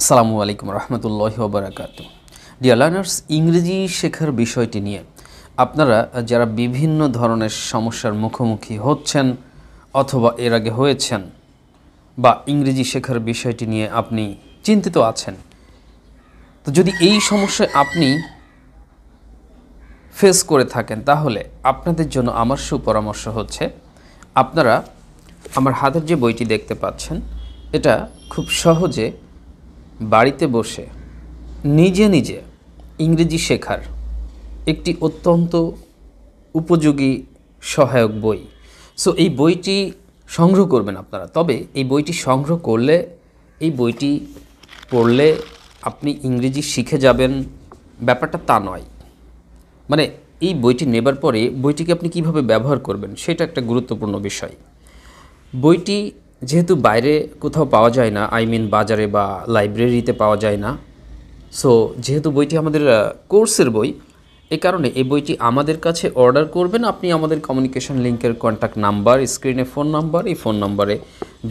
আসসালামু আলাইকুম রহমতুল্লাহ বারাকাত ডিয়ার লার্নার্স ইংরেজি শেখার বিষয়টি নিয়ে আপনারা যারা বিভিন্ন ধরনের সমস্যার মুখোমুখি হচ্ছেন অথবা এর আগে হয়েছেন বা ইংরেজি শেখার বিষয়টি নিয়ে আপনি চিন্তিত আছেন তো যদি এই সমস্যায় আপনি ফেস করে থাকেন তাহলে আপনাদের জন্য আমার সুপরামর্শ হচ্ছে আপনারা আমার হাতের যে বইটি দেখতে পাচ্ছেন এটা খুব সহজে বাড়িতে বসে নিজে নিজে ইংরেজি শেখার একটি অত্যন্ত উপযোগী সহায়ক বই সো এই বইটি সংগ্রহ করবেন আপনারা তবে এই বইটি সংগ্রহ করলে এই বইটি পড়লে আপনি ইংরেজি শিখে যাবেন ব্যাপারটা তা নয় মানে এই বইটি নেবার পরে বইটিকে আপনি কিভাবে ব্যবহার করবেন সেটা একটা গুরুত্বপূর্ণ বিষয় বইটি যেহেতু বাইরে কোথাও পাওয়া যায় না আই মিন বাজারে বা লাইব্রেরিতে পাওয়া যায় না সো যেহেতু বইটি আমাদের কোর্সের বই এ কারণে এই বইটি আমাদের কাছে অর্ডার করবেন আপনি আমাদের কমিউনিকেশন লিঙ্কের কন্ট্যাক্ট নাম্বার স্ক্রিনে ফোন নাম্বার এই ফোন নাম্বারে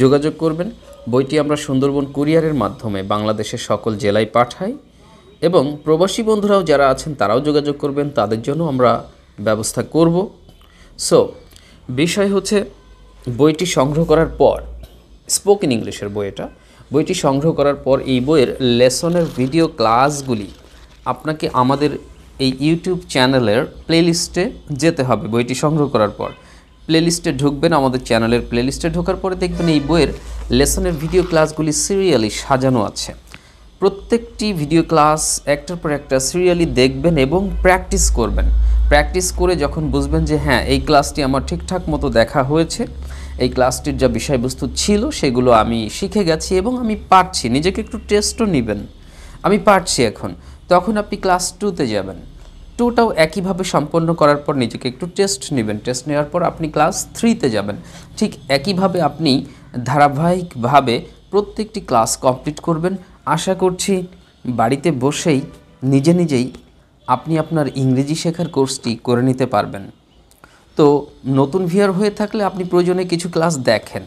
যোগাযোগ করবেন বইটি আমরা সুন্দরবন কুরিয়ারের মাধ্যমে বাংলাদেশের সকল জেলায় পাঠাই এবং প্রবাসী বন্ধুরাও যারা আছেন তারাও যোগাযোগ করবেন তাদের জন্য আমরা ব্যবস্থা করব সো বিষয় হচ্ছে বইটি সংগ্রহ করার পর স্পোকেন ইংলিশের বই এটা বইটি সংগ্রহ করার পর এই বইয়ের লেসনের ভিডিও ক্লাসগুলি আপনাকে আমাদের এই ইউটিউব চ্যানেলের প্লেলিস্টে যেতে হবে বইটি সংগ্রহ করার পর প্লেলিস্টে ঢুকবেন আমাদের চ্যানেলের প্লেলিস্টে ঢোকার পরে দেখবেন এই বইয়ের লেসনের ভিডিও ক্লাসগুলি সিরিয়ালি সাজানো আছে প্রত্যেকটি ভিডিও ক্লাস একটার পর একটা সিরিয়ালি দেখবেন এবং প্র্যাকটিস করবেন প্র্যাকটিস করে যখন বুঝবেন যে হ্যাঁ এই ক্লাসটি আমার ঠিকঠাক মতো দেখা হয়েছে এই ক্লাসটির যা বিষয়বস্তু ছিল সেগুলো আমি শিখে গেছি এবং আমি পারছি নিজেকে একটু টেস্টও নেবেন আমি পারছি এখন তখন আপনি ক্লাস টুতে যাবেন টুটাও একইভাবে সম্পন্ন করার পর নিজেকে একটু টেস্ট নেবেন টেস্ট নেওয়ার পর আপনি ক্লাস থ্রিতে যাবেন ঠিক একইভাবে আপনি ধারাবাহিকভাবে প্রত্যেকটি ক্লাস কমপ্লিট করবেন আশা করছি বাড়িতে বসেই নিজে নিজেই আপনি আপনার ইংরেজি শেখার কোর্সটি করে নিতে পারবেন তো নতুন ভিয়ার হয়ে থাকলে আপনি প্রয়োজনে কিছু ক্লাস দেখেন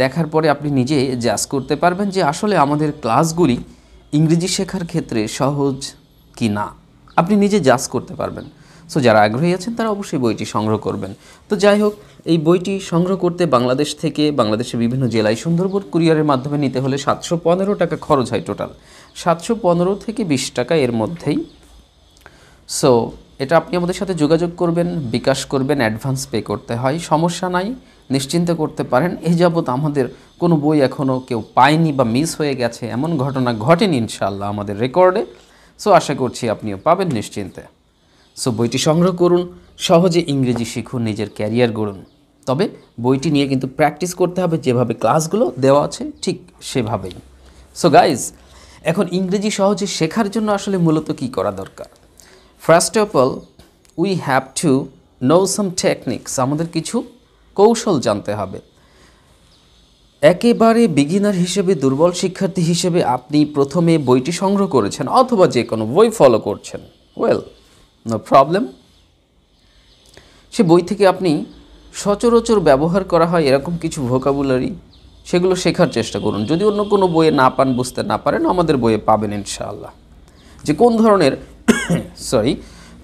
দেখার পরে আপনি নিজে জাজ করতে পারবেন যে আসলে আমাদের ক্লাসগুলি ইংরেজি শেখার ক্ষেত্রে সহজ কি না আপনি নিজে জাজ করতে পারবেন সো যারা আগ্রহী আছেন তারা অবশ্যই বইটি সংগ্রহ করবেন তো যাই হোক এই বইটি সংগ্রহ করতে বাংলাদেশ থেকে বাংলাদেশের বিভিন্ন জেলায় সুন্দরবন কুরিয়ারের মাধ্যমে নিতে হলে সাতশো পনেরো টাকা খরচ হয় টোটাল সাতশো পনেরো থেকে বিশ টাকা এর মধ্যেই সো এটা আপনি আমাদের সাথে যোগাযোগ করবেন বিকাশ করবেন অ্যাডভান্স পে করতে হয় সমস্যা নাই নিশ্চিন্তে করতে পারেন এই যাবৎ আমাদের কোনো বই এখনও কেউ পায়নি বা মিস হয়ে গেছে এমন ঘটনা ঘটেনি ইনশাল্লাহ আমাদের রেকর্ডে সো আশা করছি আপনিও পাবেন নিশ্চিন্তে সো বইটি সংগ্রহ করুন সহজে ইংরেজি শিখুন নিজের ক্যারিয়ার গড়ুন তবে বইটি নিয়ে কিন্তু প্র্যাকটিস করতে হবে যেভাবে ক্লাসগুলো দেওয়া আছে ঠিক সেভাবেই সো গাইজ এখন ইংরেজি সহজে শেখার জন্য আসলে মূলত কি করা দরকার first of all we have to know some techniques আমাদের কিছু কৌশল জানতে হবে একেবারে বিগিনার হিসেবে দুর্বল শিক্ষার্থী হিসেবে আপনি প্রথমে বইটি সংগ্রহ করেছেন অথবা যে কোনো বই ফলো করছেন ওয়েল নো প্রবলেম সে বই থেকে আপনি সচরাচর ব্যবহার করা হয় এরকম কিছু ভোকাবুলারি সেগুলো শেখার চেষ্টা করুন যদি অন্য কোনো বইয়ে না পান বুঝতে না পারেন আমাদের বইয়ে পাবেন ইনশাআল্লাহ যে কোন ধরনের সরি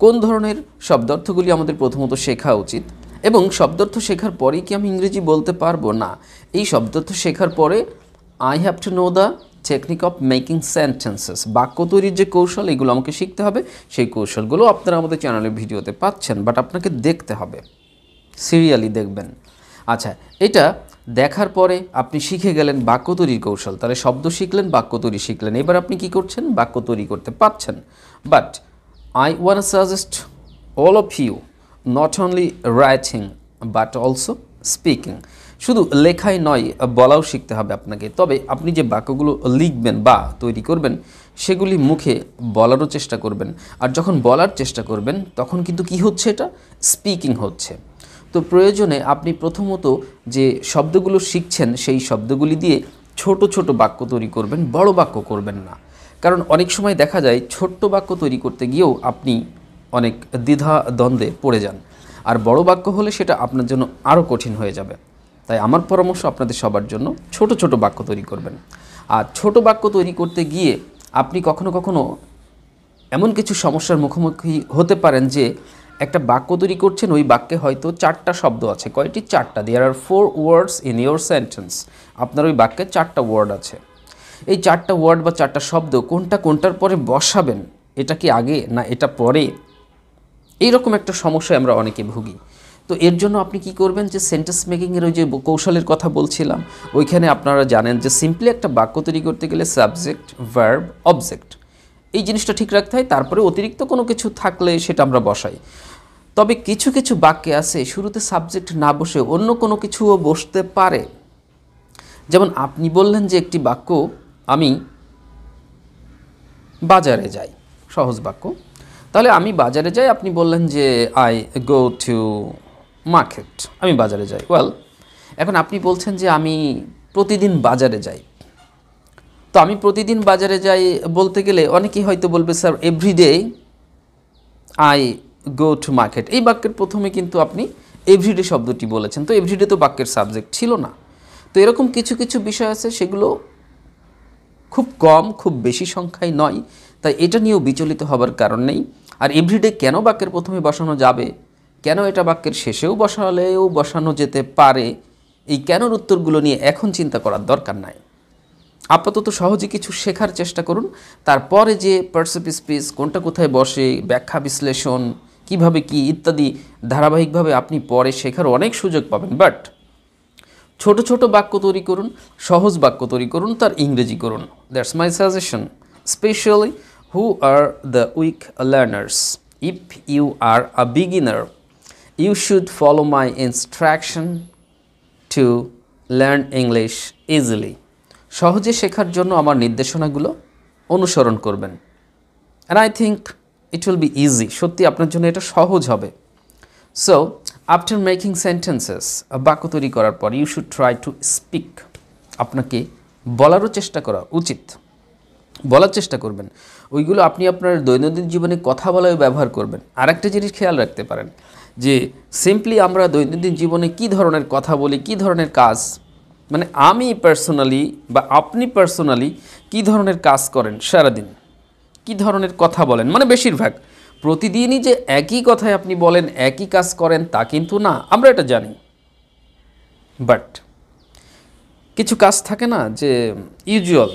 কোন ধরনের শব্দার্থগুলি আমাদের প্রথমত শেখা উচিত এবং শব্দার্থ শেখার পরেই কি আমি ইংরেজি বলতে পারবো না এই শব্দার্থ শেখার পরে I have to know the technique of making sentences বাক্য তৈরির যে কৌশল এগুলো আমাকে শিখতে হবে সেই কৌশলগুলো আপনারা আমাদের চ্যানেলের ভিডিওতে পাচ্ছেন বাট আপনাকে দেখতে হবে সিরিয়ালি দেখবেন আচ্ছা এটা দেখার পরে আপনি শিখে গেলেন বাক্য তৈরির কৌশল তাহলে শব্দ শিখলেন বাক্য তৈরি শিখলেন এবার আপনি কি করছেন বাক্য তৈরি করতে পারছেন but I want to suggest all of you not only writing but also speaking শুধু লেখাই নয় বলাও শিখতে হবে আপনাকে তবে আপনি যে বাক্যগুলো লিখবেন বা তৈরি করবেন সেগুলি মুখে বলারও চেষ্টা করবেন আর যখন বলার চেষ্টা করবেন তখন কিন্তু কি হচ্ছে এটা স্পিকিং হচ্ছে তো প্রয়োজনে আপনি প্রথমত যে শব্দগুলো শিখছেন সেই শব্দগুলি দিয়ে ছোট ছোট বাক্য তৈরি করবেন বড় বাক্য করবেন না কারণ অনেক সময় দেখা যায় ছোট্ট বাক্য তৈরি করতে গিয়েও আপনি অনেক দ্বিধা দ্বন্দ্বে পড়ে যান আর বড় বাক্য হলে সেটা আপনার জন্য আরও কঠিন হয়ে যাবে তাই আমার পরামর্শ আপনাদের সবার জন্য ছোট ছোট বাক্য তৈরি করবেন আর ছোট বাক্য তৈরি করতে গিয়ে আপনি কখনো কখনো এমন কিছু সমস্যার মুখোমুখি হতে পারেন যে একটা বাক্য তৈরি করছেন ওই বাক্যে হয়তো চারটা শব্দ আছে কয়টি চারটা there are four words in your sentence আপনার ওই বাক্যে চারটা ওয়ার্ড আছে এই চারটা ওয়ার্ড বা চারটা শব্দ কোনটা কোনটার পরে বসাবেন এটা কি আগে না এটা পরে এইরকম একটা সমস্যায় আমরা অনেকে ভুগি তো এর জন্য আপনি কি করবেন যে সেন্টেন্স মেকিংয়ের ওই যে কৌশলের কথা বলছিলাম ওইখানে আপনারা জানেন যে সিম্পলি একটা বাক্য তৈরি করতে গেলে সাবজেক্ট ভার্ব অবজেক্ট এই জিনিসটা ঠিক রাখতে হয় তারপরে অতিরিক্ত কোনো কিছু থাকলে সেটা আমরা বসাই তবে কিছু কিছু বাক্যে আছে শুরুতে সাবজেক্ট না বসে অন্য কোনো কিছুও বসতে পারে যেমন আপনি বললেন যে একটি বাক্য আমি বাজারে যাই সহজ বাক্য তাহলে আমি বাজারে যাই আপনি বললেন যে আই গো টু মার্কেট আমি বাজারে যাই ওয়েল এখন আপনি বলছেন যে আমি প্রতিদিন বাজারে যাই তো আমি প্রতিদিন বাজারে যাই বলতে গেলে অনেকেই হয়তো বলবে sir everyday I go to market এই বাক্যের প্রথমে কিন্তু আপনি এভরিডে শব্দটি বলেছেন তো এভরিডে তো বাক্যের সাবজেক্ট ছিল না তো এরকম কিছু কিছু বিষয় আছে সেগুলো খুব কম খুব বেশি সংখ্যায় নয় তাই এটা নিয়েও বিচলিত হবার কারণ নেই আর এভরিডে কেন বাক্যের প্রথমে বসানো যাবে কেন এটা বাক্যের শেষেও বসালেও বসানো যেতে পারে এই কেনর উত্তরগুলো নিয়ে এখন চিন্তা করার দরকার নাই আপাতত সহজে কিছু শেখার চেষ্টা করুন তারপরে যে পার্সেপ স্পেস কোনটা কোথায় বসে ব্যাখ্যা বিশ্লেষণ কিভাবে কি ইত্যাদি ধারাবাহিকভাবে আপনি পরে শেখার অনেক সুযোগ পাবেন বাট ছোট ছোট বাক্য তৈরি করুন সহজ বাক্য তৈরি করুন তার ইংরেজি করুন that's my suggestion specially who are the weak learners if you are a beginner you should follow my instruction to learn English easily সহজে শেখার জন্য আমার নির্দেশনাগুলো অনুসরণ করবেন and I think it will be easy সত্যি আপনার জন্য এটা সহজ হবে সো আফটার মেকিং সেন্টেন্সেস বাক্য তৈরি করার পর you should try to speak আপনাকে বলারও চেষ্টা করা উচিত বলার চেষ্টা করবেন ওইগুলো আপনি আপনার দৈনন্দিন জীবনে কথা বলায় ব্যবহার করবেন আরেকটা জিনিস খেয়াল রাখতে পারেন যে সিম্পলি আমরা দৈনন্দিন জীবনে কি ধরনের কথা বলি কি ধরনের কাজ মানে আমি পার্সোনালি বা আপনি পার্সোনালি কি ধরনের কাজ করেন সারাদিন কি ধরনের কথা বলেন মানে বেশিরভাগ প্রতিদিনই যে একই কথায় আপনি বলেন একই কাজ করেন তা কিন্তু না আমরা এটা জানি বাট কিছু কাজ থাকে না যে ইউজুয়াল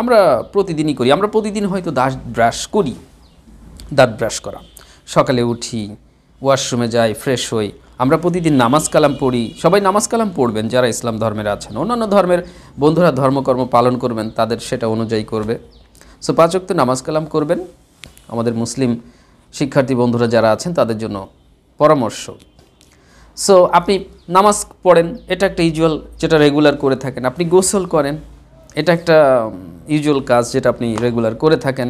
আমরা প্রতিদিনই করি আমরা প্রতিদিন হয়তো দাঁত ব্রাশ করি দাঁত ব্রাশ করা সকালে উঠি ওয়াশরুমে যাই ফ্রেশ হই আমরা প্রতিদিন নামাজ কালাম পড়ি সবাই নামাজ কালাম পড়বেন যারা ইসলাম ধর্মের আছেন অন্যান্য ধর্মের বন্ধুরা ধর্মকর্ম পালন করবেন তাদের সেটা অনুযায়ী করবে সো পাঁচক্ত নামাজ কালাম করবেন আমাদের মুসলিম শিক্ষার্থী বন্ধুরা যারা আছেন তাদের জন্য পরামর্শ সো আপনি নামাজ পড়েন এটা একটা ইউজুয়াল যেটা রেগুলার করে থাকেন আপনি গোসল করেন এটা একটা ইউজুয়াল কাজ যেটা আপনি রেগুলার করে থাকেন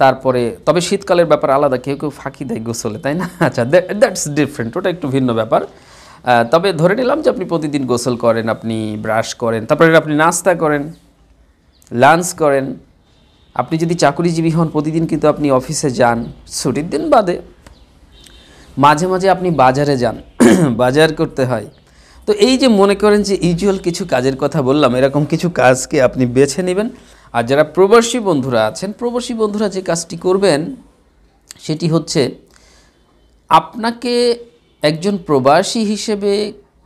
তারপরে তবে শীতকালের ব্যাপার আলাদা কেউ কেউ ফাঁকি দেয় গোসলে তাই না আচ্ছা দ্যাটস ডিফারেন্ট ওটা একটু ভিন্ন ব্যাপার তবে ধরে নিলাম যে আপনি প্রতিদিন গোসল করেন আপনি ব্রাশ করেন তারপরে আপনি নাস্তা করেন লাঞ্চ করেন আপনি যদি চাকুরিজীবী হন প্রতিদিন কিন্তু আপনি অফিসে যান ছুটির দিন বাদে মাঝে মাঝে আপনি বাজারে যান বাজার করতে হয় তো এই যে মনে করেন যে ইউজুয়াল কিছু কাজের কথা বললাম এরকম কিছু কাজকে আপনি বেছে নেবেন আর যারা প্রবাসী বন্ধুরা আছেন প্রবাসী বন্ধুরা যে কাজটি করবেন সেটি হচ্ছে আপনাকে একজন প্রবাসী হিসেবে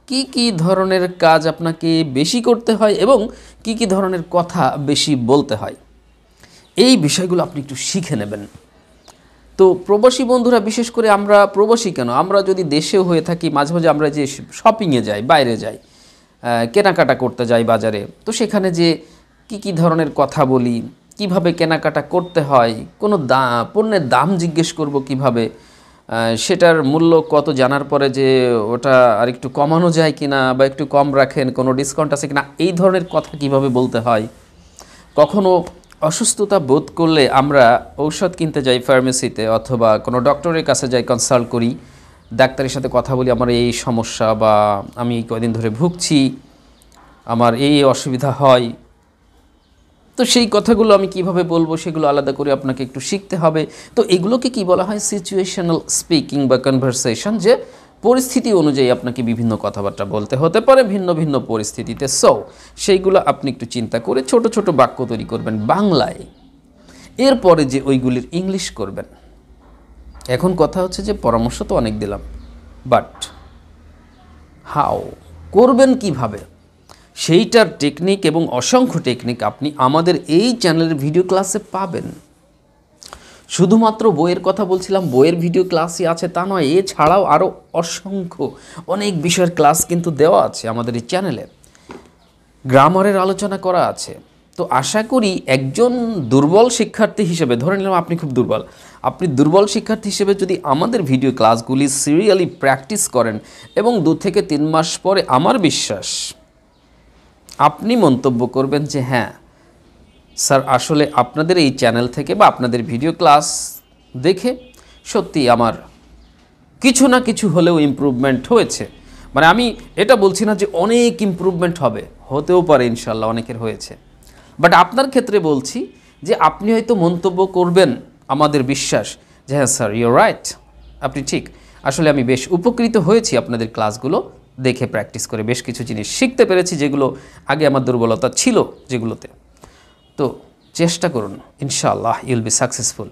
কি কি ধরনের কাজ আপনাকে বেশি করতে হয় এবং কি কি ধরনের কথা বেশি বলতে হয় এই বিষয়গুলো আপনি একটু শিখে নেবেন তো প্রবাসী বন্ধুরা বিশেষ করে আমরা প্রবাসী কেন আমরা যদি দেশেও হয়ে থাকি মাঝে মাঝে আমরা যে শপিংয়ে যাই বাইরে যাই কেনাকাটা করতে যাই বাজারে তো সেখানে যে কি কি ধরনের কথা বলি কিভাবে কেনাকাটা করতে হয় কোনো দা পণ্যের দাম জিজ্ঞেস করব কিভাবে সেটার মূল্য কত জানার পরে যে ওটা আর একটু কমানো যায় কি না বা একটু কম রাখেন কোনো ডিসকাউন্ট আছে কিনা এই ধরনের কথা কিভাবে বলতে হয় কখনো অসুস্থতা বোধ করলে আমরা ঔষধ কিনতে যাই ফার্মেসিতে অথবা কোনো ডক্টরের কাছে যাই কনসাল্ট করি ডাক্তারের সাথে কথা বলি আমার এই সমস্যা বা আমি কয়দিন ধরে ভুগছি আমার এই অসুবিধা হয় তো সেই কথাগুলো আমি কিভাবে বলবো সেগুলো আলাদা করে আপনাকে একটু শিখতে হবে তো এগুলোকে কি বলা হয় সিচুয়েশনাল স্পিকিং বা কনভারসেশন যে পরিস্থিতি অনুযায়ী আপনাকে বিভিন্ন কথাবার্তা বলতে হতে পারে ভিন্ন ভিন্ন পরিস্থিতিতে সো সেইগুলো আপনি একটু চিন্তা করে ছোট ছোট বাক্য তৈরি করবেন বাংলায় এরপরে যে ওইগুলির ইংলিশ করবেন এখন কথা হচ্ছে যে পরামর্শ তো অনেক দিলাম বাট হাও করবেন কিভাবে সেইটার টেকনিক এবং অসংখ্য টেকনিক আপনি আমাদের এই চ্যানেলের ভিডিও ক্লাসে পাবেন শুধুমাত্র বইয়ের কথা বলছিলাম বইয়ের ভিডিও ক্লাসই আছে তা নয় এছাড়াও আরও অসংখ্য অনেক বিষয়ের ক্লাস কিন্তু দেওয়া আছে আমাদের এই চ্যানেলে গ্রামারের আলোচনা করা আছে তো আশা করি একজন দুর্বল শিক্ষার্থী হিসেবে ধরে নিলাম আপনি খুব দুর্বল আপনি দুর্বল শিক্ষার্থী হিসেবে যদি আমাদের ভিডিও ক্লাসগুলি সিরিয়ালি প্র্যাকটিস করেন এবং দু থেকে তিন মাস পরে আমার বিশ্বাস আপনি মন্তব্য করবেন যে হ্যাঁ স্যার আসলে আপনাদের এই চ্যানেল থেকে বা আপনাদের ভিডিও ক্লাস দেখে সত্যি আমার কিছু না কিছু হলেও ইম্প্রুভমেন্ট হয়েছে মানে আমি এটা বলছি না যে অনেক ইম্প্রুভমেন্ট হবে হতেও পারে ইনশাল্লাহ অনেকের হয়েছে বাট আপনার ক্ষেত্রে বলছি যে আপনি হয়তো মন্তব্য করবেন আমাদের বিশ্বাস যে হ্যাঁ স্যার ইউর রাইট আপনি ঠিক আসলে আমি বেশ উপকৃত হয়েছি আপনাদের ক্লাসগুলো দেখে প্র্যাকটিস করে বেশ কিছু জিনিস শিখতে পেরেছি যেগুলো আগে আমার দুর্বলতা ছিল যেগুলোতে তো চেষ্টা করুন ইনশাআল্লাহ ইউল বি সাকসেসফুল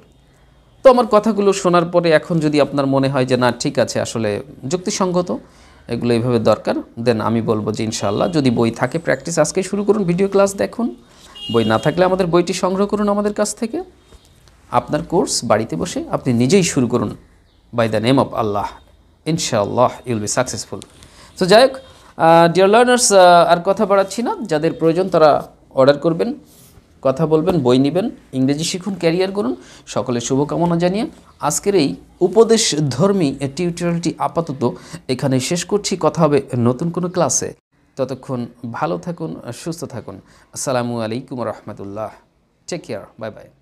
তো আমার কথাগুলো শোনার পরে এখন যদি আপনার মনে হয় যে না ঠিক আছে আসলে যুক্তিসঙ্গত এগুলো এইভাবে দরকার দেন আমি বলবো যে ইনশাআল্লাহ যদি বই থাকে প্র্যাকটিস আজকেই শুরু করুন ভিডিও ক্লাস দেখুন বই না থাকলে আমাদের বইটি সংগ্রহ করুন আমাদের কাছ থেকে আপনার কোর্স বাড়িতে বসে আপনি নিজেই শুরু করুন by the name of Allah ইনশাআল্লাহ ইউল বি সাকসেসফুল তো যাই হোক ডিয়ার লার্নার্স আর কথা বাড়াচ্ছি না যাদের প্রয়োজন তারা অর্ডার করবেন কথা বলবেন বই নেবেন ইংরেজি শিখুন ক্যারিয়ার করুন সকলের শুভকামনা জানিয়ে আজকের এই উপদেশ ধর্মী টিউটোরিয়ালটি আপাতত এখানে শেষ করছি কথা হবে নতুন কোনো ক্লাসে ততক্ষণ ভালো থাকুন সুস্থ থাকুন আসসালামু আলাইকুম রহমতুল্লাহ টেক কেয়ার বাই বাই